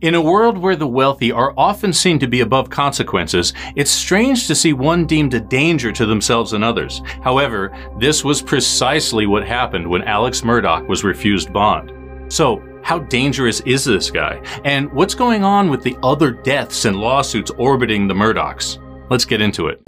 In a world where the wealthy are often seen to be above consequences, it's strange to see one deemed a danger to themselves and others. However, this was precisely what happened when Alex Murdoch was refused bond. So, how dangerous is this guy? And what's going on with the other deaths and lawsuits orbiting the Murdochs? Let's get into it.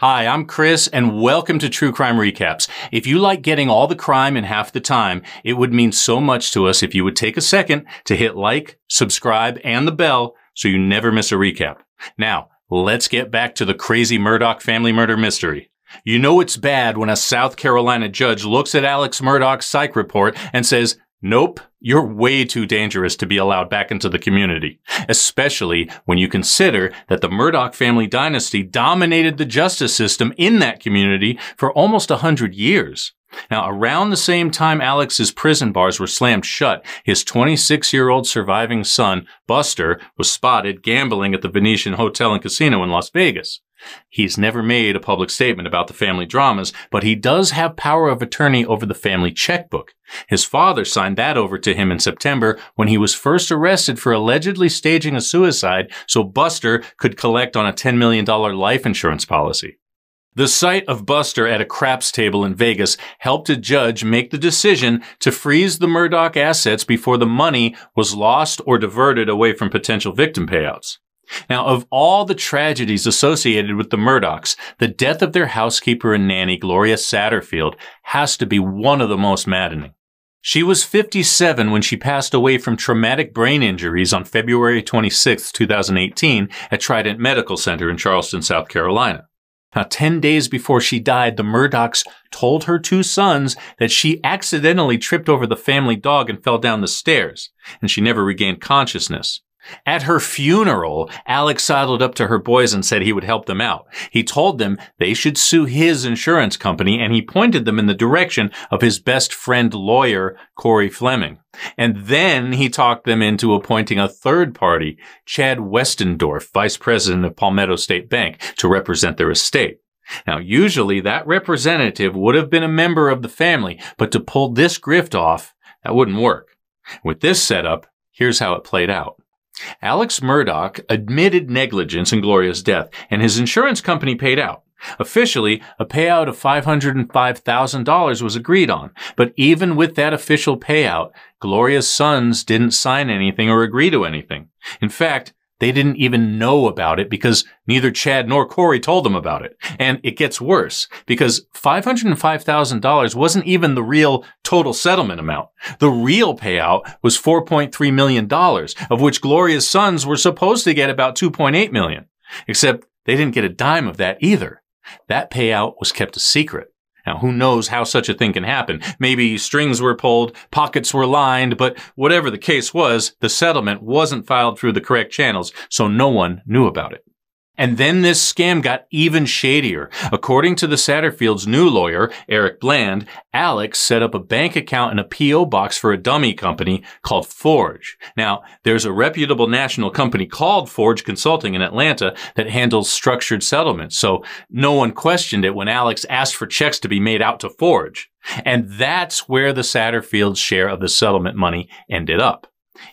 Hi, I'm Chris and welcome to True Crime Recaps. If you like getting all the crime in half the time, it would mean so much to us if you would take a second to hit like, subscribe, and the bell so you never miss a recap. Now, let's get back to the crazy Murdoch family murder mystery. You know it's bad when a South Carolina judge looks at Alex Murdoch's psych report and says, Nope, you're way too dangerous to be allowed back into the community, especially when you consider that the Murdoch family dynasty dominated the justice system in that community for almost a hundred years. Now, around the same time Alex's prison bars were slammed shut, his 26 year old surviving son, Buster, was spotted gambling at the Venetian Hotel and Casino in Las Vegas. He's never made a public statement about the family dramas, but he does have power of attorney over the family checkbook. His father signed that over to him in September when he was first arrested for allegedly staging a suicide so Buster could collect on a $10 million life insurance policy. The sight of Buster at a craps table in Vegas helped a judge make the decision to freeze the Murdoch assets before the money was lost or diverted away from potential victim payouts. Now, of all the tragedies associated with the Murdochs, the death of their housekeeper and nanny, Gloria Satterfield, has to be one of the most maddening. She was 57 when she passed away from traumatic brain injuries on February 26, 2018 at Trident Medical Center in Charleston, South Carolina. Now, 10 days before she died, the Murdochs told her two sons that she accidentally tripped over the family dog and fell down the stairs, and she never regained consciousness. At her funeral, Alex sidled up to her boys and said he would help them out. He told them they should sue his insurance company and he pointed them in the direction of his best friend lawyer, Corey Fleming. And then he talked them into appointing a third party, Chad Westendorf, vice president of Palmetto State Bank, to represent their estate. Now, usually that representative would have been a member of the family, but to pull this grift off, that wouldn't work. With this setup, here's how it played out. Alex Murdoch admitted negligence in Gloria's death, and his insurance company paid out. Officially, a payout of $505,000 was agreed on, but even with that official payout, Gloria's sons didn't sign anything or agree to anything. In fact, they didn't even know about it because neither Chad nor Corey told them about it. And it gets worse because $505,000 wasn't even the real total settlement amount. The real payout was $4.3 million, of which Gloria's sons were supposed to get about 2.8 million. Except they didn't get a dime of that either. That payout was kept a secret. Now, who knows how such a thing can happen? Maybe strings were pulled, pockets were lined, but whatever the case was, the settlement wasn't filed through the correct channels, so no one knew about it. And then this scam got even shadier. According to the Satterfield's new lawyer, Eric Bland, Alex set up a bank account and a PO box for a dummy company called Forge. Now, there's a reputable national company called Forge Consulting in Atlanta that handles structured settlements. So no one questioned it when Alex asked for checks to be made out to Forge. And that's where the Satterfield's share of the settlement money ended up.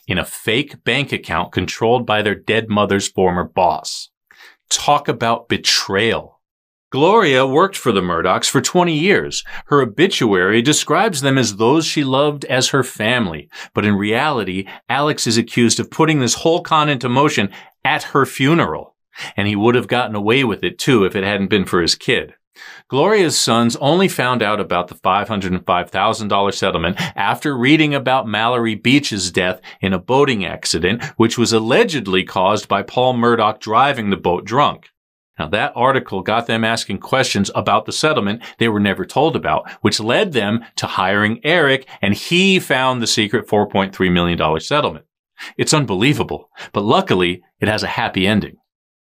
In a fake bank account controlled by their dead mother's former boss. Talk about betrayal. Gloria worked for the Murdochs for 20 years. Her obituary describes them as those she loved as her family. But in reality, Alex is accused of putting this whole con into motion at her funeral. And he would have gotten away with it too if it hadn't been for his kid. Gloria's sons only found out about the $505,000 settlement after reading about Mallory Beach's death in a boating accident, which was allegedly caused by Paul Murdoch driving the boat drunk. Now that article got them asking questions about the settlement they were never told about, which led them to hiring Eric and he found the secret $4.3 million settlement. It's unbelievable, but luckily it has a happy ending.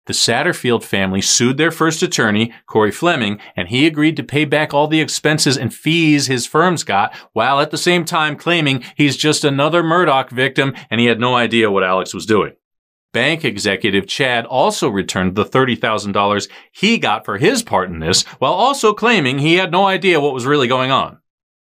The Satterfield family sued their first attorney, Corey Fleming, and he agreed to pay back all the expenses and fees his firms got, while at the same time claiming he's just another Murdoch victim and he had no idea what Alex was doing. Bank executive Chad also returned the $30,000 he got for his part in this, while also claiming he had no idea what was really going on.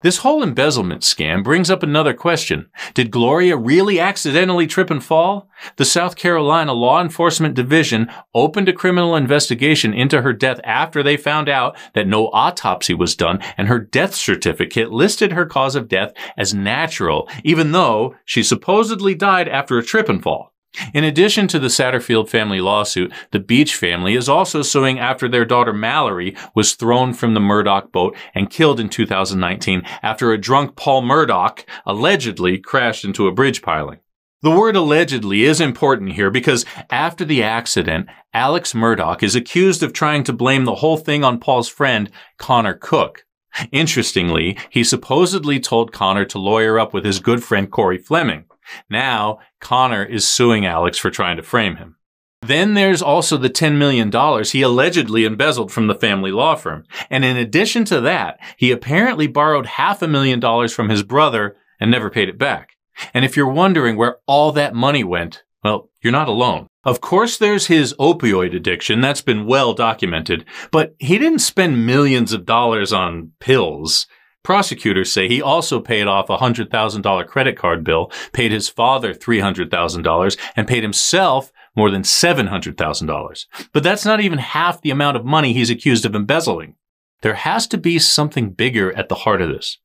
This whole embezzlement scam brings up another question. Did Gloria really accidentally trip and fall? The South Carolina Law Enforcement Division opened a criminal investigation into her death after they found out that no autopsy was done and her death certificate listed her cause of death as natural, even though she supposedly died after a trip and fall. In addition to the Satterfield family lawsuit, the Beach family is also suing after their daughter Mallory was thrown from the Murdoch boat and killed in 2019 after a drunk Paul Murdoch allegedly crashed into a bridge piling. The word allegedly is important here because after the accident, Alex Murdoch is accused of trying to blame the whole thing on Paul's friend, Connor Cook. Interestingly, he supposedly told Connor to lawyer up with his good friend Corey Fleming. Now, Connor is suing Alex for trying to frame him. Then there's also the $10 million he allegedly embezzled from the family law firm. And in addition to that, he apparently borrowed half a million dollars from his brother and never paid it back. And if you're wondering where all that money went, well, you're not alone. Of course, there's his opioid addiction. That's been well documented. But he didn't spend millions of dollars on pills. Prosecutors say he also paid off a $100,000 credit card bill, paid his father $300,000, and paid himself more than $700,000. But that's not even half the amount of money he's accused of embezzling. There has to be something bigger at the heart of this.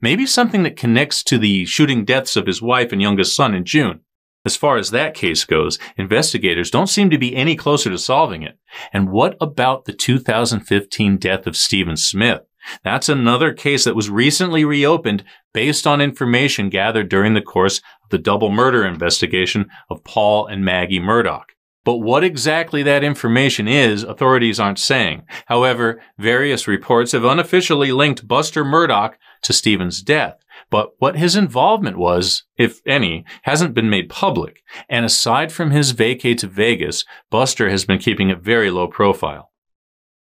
Maybe something that connects to the shooting deaths of his wife and youngest son in June. As far as that case goes, investigators don't seem to be any closer to solving it. And what about the 2015 death of Stephen Smith? That's another case that was recently reopened based on information gathered during the course of the double murder investigation of Paul and Maggie Murdoch. But what exactly that information is, authorities aren't saying. However, various reports have unofficially linked Buster Murdoch to Stephen's death. But what his involvement was, if any, hasn't been made public. And aside from his vacay to Vegas, Buster has been keeping a very low profile.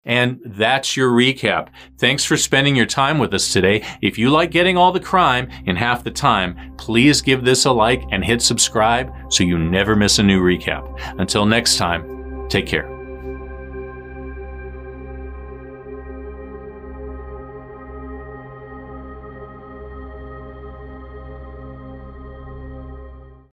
And that's your recap. Thanks for spending your time with us today. If you like getting all the crime in half the time, please give this a like and hit subscribe so you never miss a new recap. Until next time, take care.